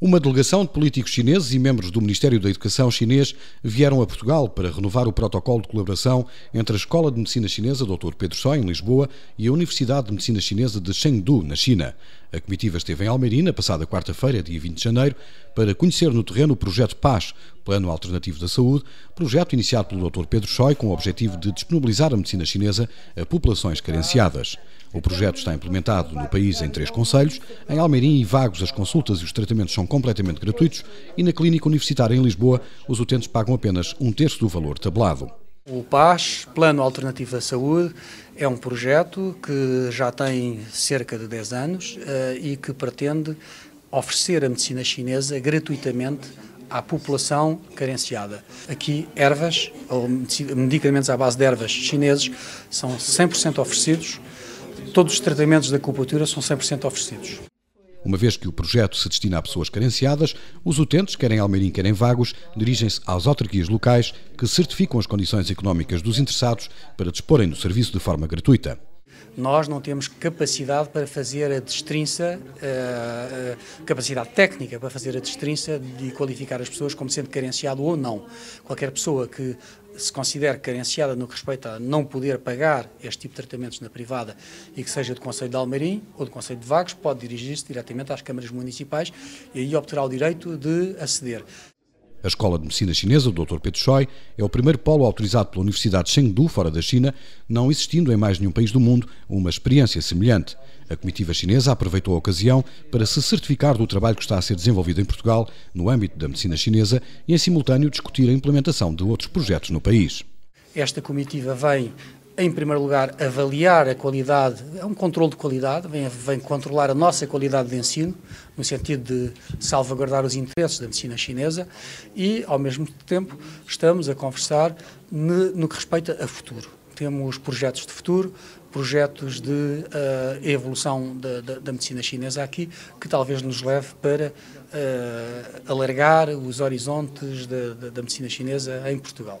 Uma delegação de políticos chineses e membros do Ministério da Educação chinês vieram a Portugal para renovar o protocolo de colaboração entre a Escola de Medicina Chinesa Dr. Pedro Só, em Lisboa, e a Universidade de Medicina Chinesa de Chengdu, na China. A comitiva esteve em na passada quarta-feira, dia 20 de janeiro, para conhecer no terreno o projeto PAS, Plano Alternativo da Saúde, projeto iniciado pelo Dr. Pedro Choi com o objetivo de disponibilizar a medicina chinesa a populações carenciadas. O projeto está implementado no país em três conselhos. Em Almerim e Vagos, as consultas e os tratamentos são completamente gratuitos e na Clínica Universitária em Lisboa, os utentes pagam apenas um terço do valor tabelado. O PAS, Plano Alternativo da Saúde, é um projeto que já tem cerca de 10 anos eh, e que pretende oferecer a medicina chinesa gratuitamente à população carenciada. Aqui, ervas, ou medicamentos à base de ervas chineses, são 100% oferecidos, todos os tratamentos da acupuntura são 100% oferecidos. Uma vez que o projeto se destina a pessoas carenciadas, os utentes, querem Almeirim, querem Vagos, dirigem-se às autarquias locais que certificam as condições económicas dos interessados para disporem do serviço de forma gratuita. Nós não temos capacidade para fazer a destrinça, eh, eh, capacidade técnica para fazer a destrinça de qualificar as pessoas como sendo carenciado ou não. Qualquer pessoa que se considere carenciada no que respeita a não poder pagar este tipo de tratamentos na privada e que seja do Conselho de Almeirim ou do Conselho de Vagos, pode dirigir-se diretamente às câmaras municipais e aí obterá o direito de aceder. A Escola de Medicina Chinesa, o Dr. Pedro Choi, é o primeiro polo autorizado pela Universidade Chengdu, fora da China, não existindo em mais nenhum país do mundo uma experiência semelhante. A comitiva chinesa aproveitou a ocasião para se certificar do trabalho que está a ser desenvolvido em Portugal no âmbito da medicina chinesa e, em simultâneo, discutir a implementação de outros projetos no país. Esta comitiva vem em primeiro lugar, avaliar a qualidade, é um controle de qualidade, vem, vem controlar a nossa qualidade de ensino, no sentido de salvaguardar os interesses da medicina chinesa, e, ao mesmo tempo, estamos a conversar no, no que respeita a futuro. Temos projetos de futuro, projetos de uh, evolução da, da, da, medicina chinesa aqui, que talvez nos leve para uh, alargar os horizontes da, da medicina chinesa em Portugal.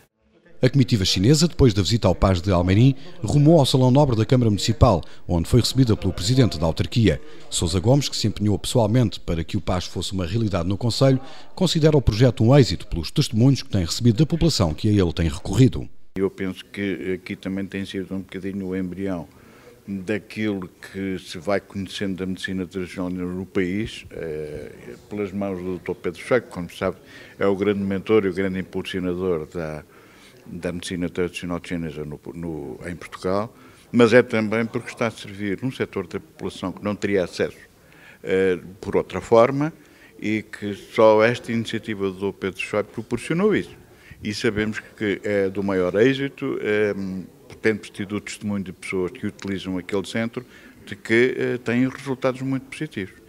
A comitiva chinesa, depois da visita ao Paz de Almeirim, rumou ao Salão Nobre da Câmara Municipal, onde foi recebida pelo presidente da autarquia. Sousa Gomes, que se empenhou pessoalmente para que o Paz fosse uma realidade no Conselho, considera o projeto um êxito pelos testemunhos que tem recebido da população que a ele tem recorrido. Eu penso que aqui também tem sido um bocadinho o embrião daquilo que se vai conhecendo da medicina tradicional no país, eh, pelas mãos do Dr. Pedro Checo, como sabe, é o grande mentor e o grande impulsionador da, da medicina tradicional chinesa no, no, em Portugal, mas é também porque está a servir num setor da população que não teria acesso eh, por outra forma e que só esta iniciativa do Pedro Schwab proporcionou isso. E sabemos que é do maior êxito, eh, temos tido o testemunho de pessoas que utilizam aquele centro de que eh, têm resultados muito positivos.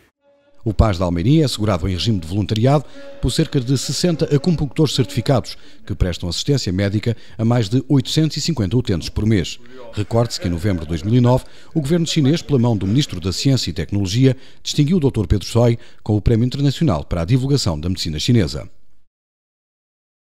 O Paz da Almeirinha é assegurado em regime de voluntariado por cerca de 60 acupunctores certificados, que prestam assistência médica a mais de 850 utentes por mês. Recorde-se que em novembro de 2009, o governo chinês, pela mão do Ministro da Ciência e Tecnologia, distinguiu o Dr. Pedro Sói com o Prémio Internacional para a Divulgação da Medicina Chinesa.